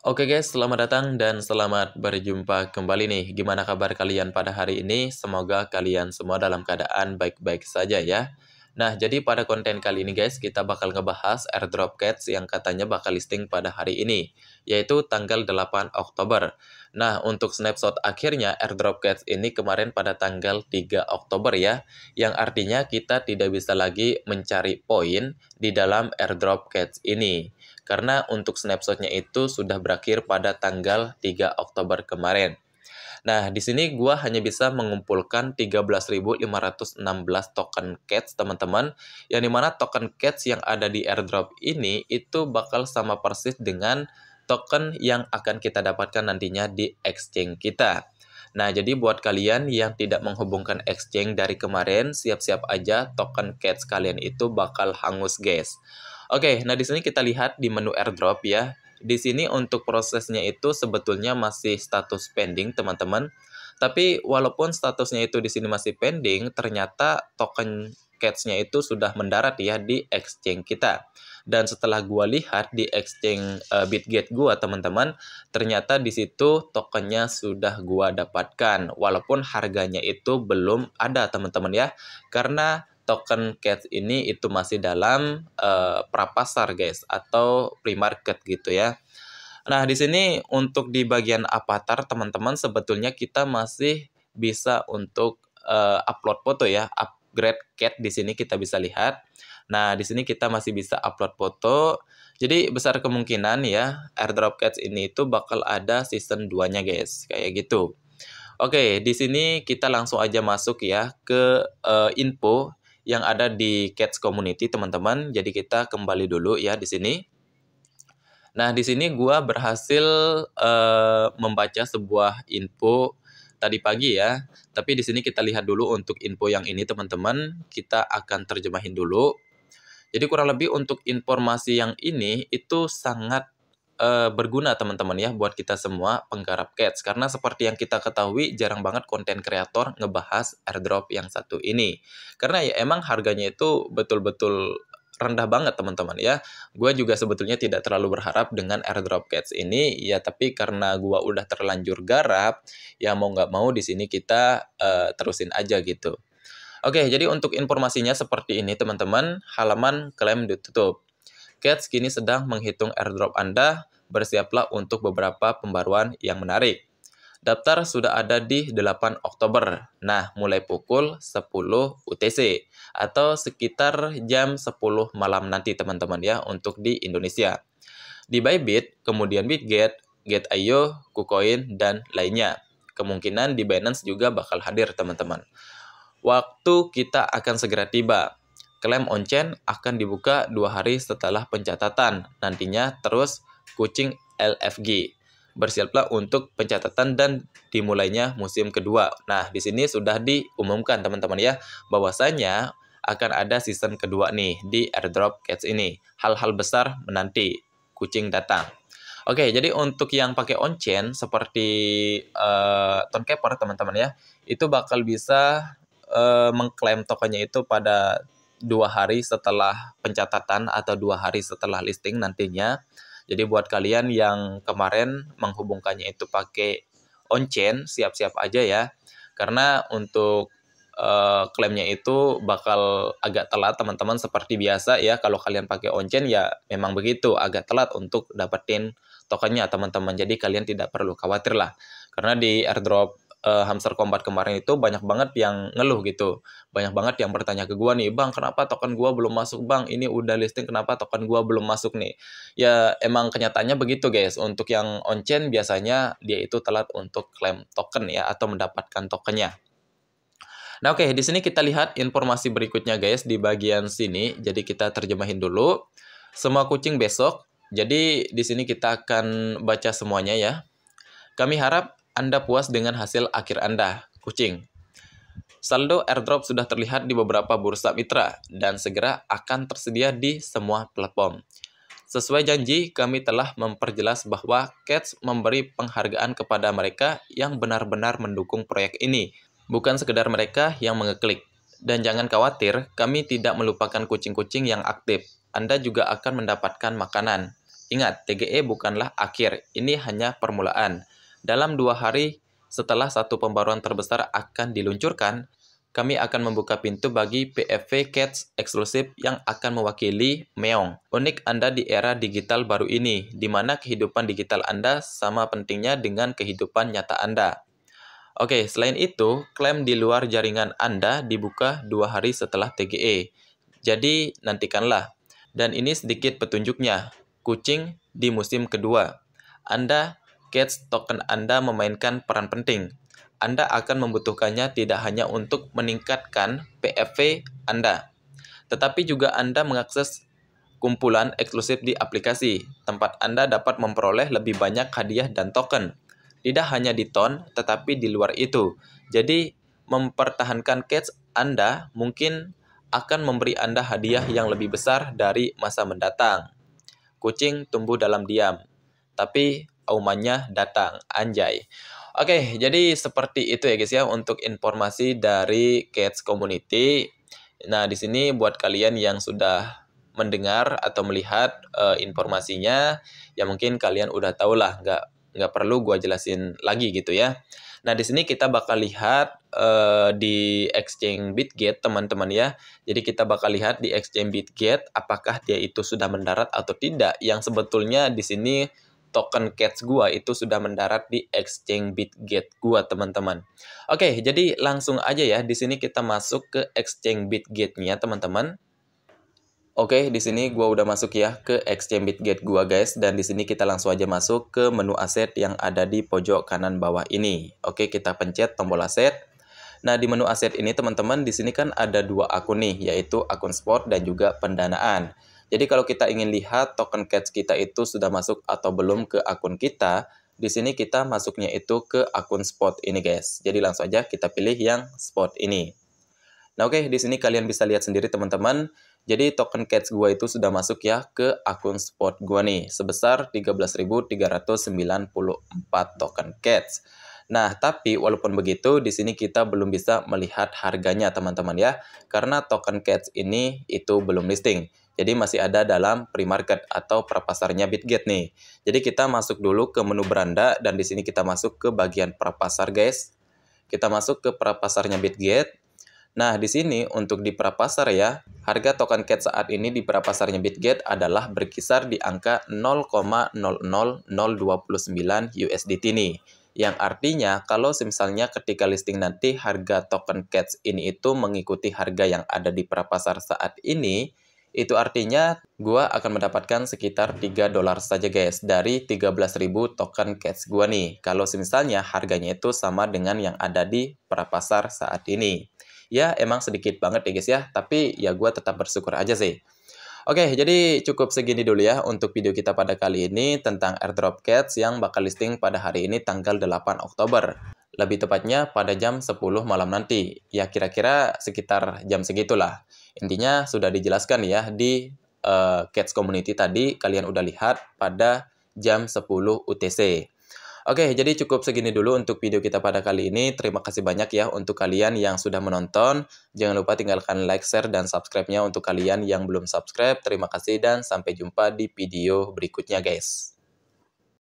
Oke guys, selamat datang dan selamat berjumpa kembali nih. Gimana kabar kalian pada hari ini? Semoga kalian semua dalam keadaan baik-baik saja ya. Nah, jadi pada konten kali ini guys, kita bakal ngebahas airdrop cats yang katanya bakal listing pada hari ini, yaitu tanggal 8 Oktober. Nah, untuk snapshot akhirnya airdrop cats ini kemarin pada tanggal 3 Oktober ya, yang artinya kita tidak bisa lagi mencari poin di dalam airdrop cats ini karena untuk snapshotnya itu sudah berakhir pada tanggal 3 Oktober kemarin. Nah, di sini gue hanya bisa mengumpulkan 13.516 token cats, teman-teman. Yang dimana token cats yang ada di airdrop ini itu bakal sama persis dengan token yang akan kita dapatkan nantinya di exchange kita. Nah, jadi buat kalian yang tidak menghubungkan exchange dari kemarin, siap-siap aja token cats kalian itu bakal hangus, guys. Oke, nah di sini kita lihat di menu airdrop ya. Di sini untuk prosesnya itu sebetulnya masih status pending, teman-teman. Tapi walaupun statusnya itu di sini masih pending, ternyata token catch-nya itu sudah mendarat ya di exchange kita. Dan setelah gua lihat di exchange uh, eh, Bitgate gua, teman-teman, ternyata di situ tokennya sudah gua dapatkan walaupun harganya itu belum ada, teman-teman ya. Karena token CAT ini itu masih dalam uh, prapasar guys atau pre-market gitu ya. Nah, di sini untuk di bagian avatar teman-teman sebetulnya kita masih bisa untuk uh, upload foto ya, upgrade CAT di sini kita bisa lihat. Nah, di sini kita masih bisa upload foto. Jadi besar kemungkinan ya airdrop cat ini itu bakal ada season 2-nya guys, kayak gitu. Oke, di sini kita langsung aja masuk ya ke uh, info yang ada di Cats Community, teman-teman. Jadi kita kembali dulu ya di sini. Nah, di sini gua berhasil uh, membaca sebuah info tadi pagi ya. Tapi di sini kita lihat dulu untuk info yang ini teman-teman, kita akan terjemahin dulu. Jadi kurang lebih untuk informasi yang ini itu sangat Eh, berguna teman-teman ya buat kita semua penggarap cats karena seperti yang kita ketahui jarang banget konten kreator ngebahas airdrop yang satu ini karena ya emang harganya itu betul-betul rendah banget teman-teman ya. Gue juga sebetulnya tidak terlalu berharap dengan airdrop cats ini ya tapi karena gue udah terlanjur garap ya mau nggak mau di sini kita uh, terusin aja gitu. Oke, jadi untuk informasinya seperti ini teman-teman, halaman klaim ditutup. Cats kini sedang menghitung airdrop Anda, bersiaplah untuk beberapa pembaruan yang menarik. Daftar sudah ada di 8 Oktober. Nah, mulai pukul 10 UTC atau sekitar jam 10 malam nanti teman-teman ya untuk di Indonesia. Di Bybit, kemudian Bitget, Gate.io, KuCoin, dan lainnya. Kemungkinan di Binance juga bakal hadir teman-teman. Waktu kita akan segera tiba. Klaim on-chain akan dibuka dua hari setelah pencatatan. Nantinya terus kucing LFG. Bersiaplah untuk pencatatan dan dimulainya musim kedua. Nah, di sini sudah diumumkan teman-teman ya, bahwasanya akan ada season kedua nih di airdrop cats ini. Hal-hal besar menanti kucing datang. Oke, jadi untuk yang pakai on-chain seperti uh, eh, Toncaper teman-teman ya, itu bakal bisa uh, mengklaim tokennya itu pada dua hari setelah pencatatan atau dua hari setelah listing nantinya. Jadi buat kalian yang kemarin menghubungkannya itu pakai on-chain, siap-siap aja ya. Karena untuk uh, klaimnya itu bakal agak telat teman-teman seperti biasa ya kalau kalian pakai on-chain ya memang begitu agak telat untuk dapetin tokennya teman-teman jadi kalian tidak perlu khawatir lah karena di airdrop uh, hamster kombat kemarin itu banyak banget yang ngeluh gitu. Banyak banget yang bertanya ke gua nih, "Bang, kenapa token gua belum masuk, Bang? Ini udah listing kenapa token gua belum masuk nih?" Ya emang kenyataannya begitu, guys. Untuk yang on chain biasanya dia itu telat untuk klaim token ya atau mendapatkan tokennya. Nah, oke, okay, di sini kita lihat informasi berikutnya guys di bagian sini. Jadi kita terjemahin dulu. Semua kucing besok. Jadi di sini kita akan baca semuanya ya. Kami harap anda puas dengan hasil akhir Anda, kucing. Saldo airdrop sudah terlihat di beberapa bursa mitra dan segera akan tersedia di semua platform. Sesuai janji, kami telah memperjelas bahwa Cats memberi penghargaan kepada mereka yang benar-benar mendukung proyek ini, bukan sekedar mereka yang mengeklik. Dan jangan khawatir, kami tidak melupakan kucing-kucing yang aktif. Anda juga akan mendapatkan makanan. Ingat, TGE bukanlah akhir, ini hanya permulaan. Dalam dua hari setelah satu pembaruan terbesar akan diluncurkan, kami akan membuka pintu bagi PFV Cats eksklusif yang akan mewakili Meong. Unik Anda di era digital baru ini, di mana kehidupan digital Anda sama pentingnya dengan kehidupan nyata Anda. Oke, selain itu, klaim di luar jaringan Anda dibuka dua hari setelah TGE. Jadi, nantikanlah. Dan ini sedikit petunjuknya, kucing di musim kedua. Anda Gates token Anda memainkan peran penting. Anda akan membutuhkannya tidak hanya untuk meningkatkan PFP Anda, tetapi juga Anda mengakses kumpulan eksklusif di aplikasi, tempat Anda dapat memperoleh lebih banyak hadiah dan token. Tidak hanya di ton, tetapi di luar itu. Jadi, mempertahankan catch Anda mungkin akan memberi Anda hadiah yang lebih besar dari masa mendatang. Kucing tumbuh dalam diam, tapi aumannya datang. Anjay. Oke, jadi seperti itu ya guys ya untuk informasi dari Cats Community. Nah, di sini buat kalian yang sudah mendengar atau melihat uh, informasinya, ya mungkin kalian udah tau lah, nggak nggak perlu gue jelasin lagi gitu ya. Nah, di sini kita bakal lihat uh, di exchange Bitgate teman-teman ya. Jadi kita bakal lihat di exchange Bitgate apakah dia itu sudah mendarat atau tidak. Yang sebetulnya di sini token cats gua itu sudah mendarat di exchange Bitgate gua teman-teman. Oke, jadi langsung aja ya di sini kita masuk ke exchange Bitgate-nya teman-teman. Oke, di sini gua udah masuk ya ke exchange Bitgate gua guys dan di sini kita langsung aja masuk ke menu aset yang ada di pojok kanan bawah ini. Oke, kita pencet tombol aset. Nah, di menu aset ini teman-teman di sini kan ada dua akun nih, yaitu akun sport dan juga pendanaan. Jadi kalau kita ingin lihat token catch kita itu sudah masuk atau belum ke akun kita, di sini kita masuknya itu ke akun spot ini guys. Jadi langsung aja kita pilih yang spot ini. Nah oke, okay, di sini kalian bisa lihat sendiri teman-teman. Jadi token catch gua itu sudah masuk ya ke akun spot gua nih sebesar 13.394 token catch. Nah, tapi walaupun begitu, di sini kita belum bisa melihat harganya, teman-teman ya, karena token CATS ini itu belum listing. Jadi masih ada dalam pre-market atau prapasarnya Bitget nih. Jadi kita masuk dulu ke menu beranda dan di sini kita masuk ke bagian prapasar guys. Kita masuk ke prapasarnya Bitget. Nah, di sini untuk di prapasar ya, harga token CAT saat ini di prapasarnya Bitget adalah berkisar di angka 0,00029 USDT nih yang artinya kalau misalnya ketika listing nanti harga token CATS ini itu mengikuti harga yang ada di prapasar saat ini, itu artinya gua akan mendapatkan sekitar 3 dolar saja guys dari 13.000 token CATS gua nih. Kalau misalnya harganya itu sama dengan yang ada di prapasar saat ini. Ya emang sedikit banget ya guys ya, tapi ya gua tetap bersyukur aja sih. Oke, jadi cukup segini dulu ya untuk video kita pada kali ini tentang airdrop cats yang bakal listing pada hari ini tanggal 8 Oktober. Lebih tepatnya pada jam 10 malam nanti. Ya kira-kira sekitar jam segitulah. Intinya sudah dijelaskan ya di uh, Cats Community tadi kalian udah lihat pada jam 10 UTC. Oke, jadi cukup segini dulu untuk video kita pada kali ini. Terima kasih banyak ya untuk kalian yang sudah menonton. Jangan lupa tinggalkan like, share, dan subscribe-nya untuk kalian yang belum subscribe. Terima kasih dan sampai jumpa di video berikutnya guys.